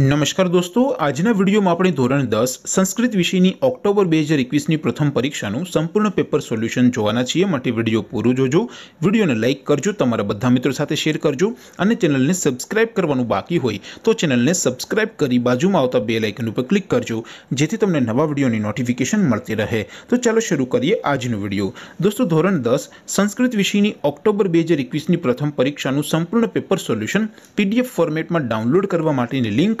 નમસ્કાર દોસ્તો આજના વિડીયોમાં આપણે ધોરણ દસ સંસ્કૃત વિષયની ઓક્ટોબર બે હજાર એકવીસની પ્રથમ પરીક્ષાનું સંપૂર્ણ પેપર સોલ્યુશન જોવાના છીએ માટે વિડીયો પૂરું જોજો વિડીયોને લાઇક કરજો તમારા બધા મિત્રો સાથે શેર કરજો અને ચેનલને સબસ્ક્રાઇબ કરવાનું બાકી હોય તો ચેનલને સબસ્ક્રાઇબ કરી બાજુમાં આવતા બે લાઇકન ઉપર ક્લિક કરજો જેથી તમને નવા વિડીયોની નોટિફિકેશન મળતી રહે તો ચાલો શરૂ કરીએ આજનો વિડીયો દોસ્તો ધોરણ દસ સંસ્કૃત વિષયની ઓક્ટોબર બે હજાર એકવીસની પ્રથમ પરીક્ષાનું સંપૂર્ણ પેપર સોલ્યુશન પીડીએફ ફોર્મેટમાં ડાઉનલોડ કરવા માટેની link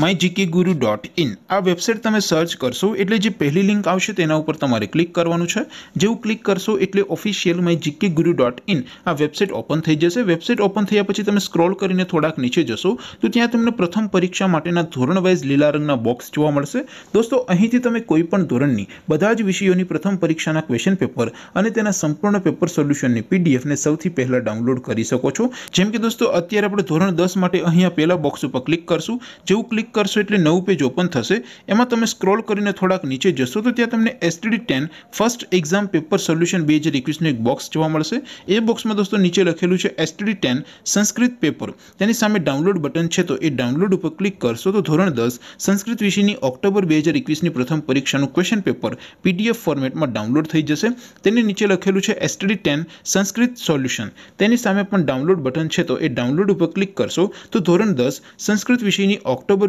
my GK Guru dot in આ વેબસાઇટ તમે સર્ચ કરશો એટલે જે પહેલી લિંક આવશે તેના ઉપર તમારે ક્લિક કરવાનું છે જેવું ક્લિક કરશો એટલે official my GK Guru dot in આ વેબસાઇટ ઓપન થઈ જશે વેબસાઇટ ઓપન થયા પછી તમે સ્ક્રોલ કરીને થોડાક નીચે જશો તો ત્યાં તમને પ્રથમ પરીક્ષા માટેના ધોરણ વાઇઝ લીલા રંગના બોક્સ જોવા મળશે દોસ્તો અહીંથી તમે કોઈ પણ ધોરણની બધા જ વિષયોની પ્રથમ પરીક્ષાના ક્વેશ્ચન પેપર અને તેના સંપૂર્ણ પેપર સોલ્યુશનની પીડીએફને સૌથી પહેલાં ડાઉનલોડ કરી શકો છો જેમ કે દોસ્તો અત્યારે આપણે ધોરણ દસ માટે અહીંયા પહેલાં બોક્સ ઉપર ક્લિક કરશું જેવું ક્લિક ક્લિક કરશો એટલે નવું પેજ ઓપન થશે એમાં તમે સ્ક્રોલ કરીને થોડાક નીચે જશો તો ત્યાં તમને STD ten first exam paper solution બે હજાર એકવીસનું એક બોક્સ જોવા મળશે એ બોક્સમાં દોસ્તો નીચે લખેલું છે એસટીડી ટેન સંસ્કૃત પેપર તેની સામે ડાઉનલોડ બટન છે તો એ ડાઉનલોડ ઉપર ક્લિક કરશો તો ધોરણ દસ સંસ્કૃત વિષયની ઓક્ટોબર બે હજાર એકવીસની પ્રથમ પરીક્ષાનું ક્વેશ્ચન પેપર પીડીએફ ફોર્મેટમાં ડાઉનલોડ થઈ જશે તેની નીચે લખેલું છે એસટીડી ટેન સંસ્કૃત સોલ્યુશન તેની સામે પણ ડાઉનલોડ બટન છે તો એ ડાઉનલોડ ઉપર ક્લિક કરશો તો ધોરણ દસ સંસ્કૃત વિષયની ઓક્ટોબર